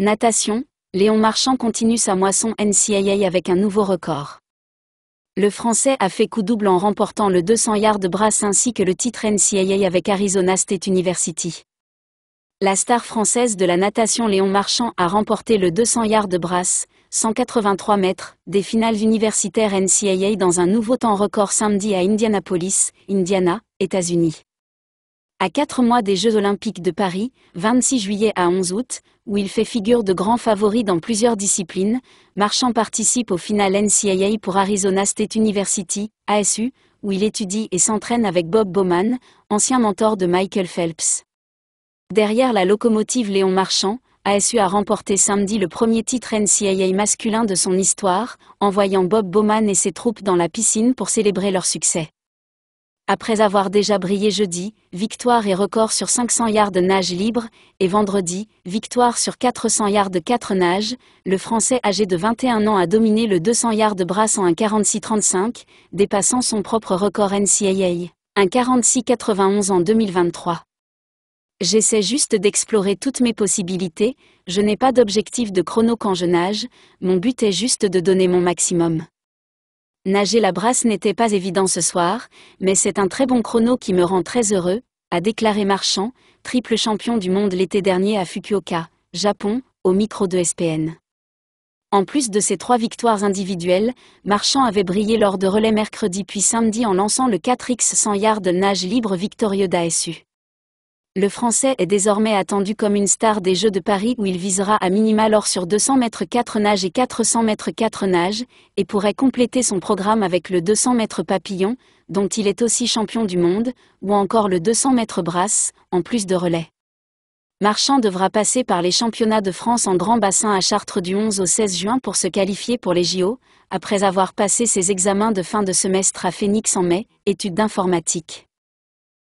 Natation, Léon Marchand continue sa moisson NCAA avec un nouveau record. Le Français a fait coup double en remportant le 200 yards de brasse ainsi que le titre NCAA avec Arizona State University. La star française de la natation Léon Marchand a remporté le 200 yards de brasse, 183 mètres, des finales universitaires NCAA dans un nouveau temps record samedi à Indianapolis, Indiana, États-Unis. À quatre mois des Jeux Olympiques de Paris, 26 juillet à 11 août, où il fait figure de grand favori dans plusieurs disciplines, Marchand participe au final NCAA pour Arizona State University, ASU, où il étudie et s'entraîne avec Bob Bowman, ancien mentor de Michael Phelps. Derrière la locomotive Léon Marchand, ASU a remporté samedi le premier titre NCAA masculin de son histoire, envoyant Bob Bowman et ses troupes dans la piscine pour célébrer leur succès. Après avoir déjà brillé jeudi, victoire et record sur 500 yards de nage libre, et vendredi, victoire sur 400 yards de 4 nages, le Français âgé de 21 ans a dominé le 200 yards de Brass en 1'46'35, dépassant son propre record NCAA, un 46 en 2023. J'essaie juste d'explorer toutes mes possibilités, je n'ai pas d'objectif de chrono quand je nage, mon but est juste de donner mon maximum. Nager la brasse n'était pas évident ce soir, mais c'est un très bon chrono qui me rend très heureux, a déclaré Marchand, triple champion du monde l'été dernier à Fukuoka, Japon, au micro de SPN. En plus de ses trois victoires individuelles, Marchand avait brillé lors de relais mercredi puis samedi en lançant le 4x 100 yards nage libre victorieux d'ASU le Français est désormais attendu comme une star des Jeux de Paris où il visera à minima l'or sur 200 mètres 4 nages et 400 mètres 4 nages, et pourrait compléter son programme avec le 200 mètres papillon, dont il est aussi champion du monde, ou encore le 200 mètres brasse, en plus de relais. Marchand devra passer par les championnats de France en grand bassin à Chartres du 11 au 16 juin pour se qualifier pour les JO, après avoir passé ses examens de fin de semestre à Phoenix en mai, études d'informatique.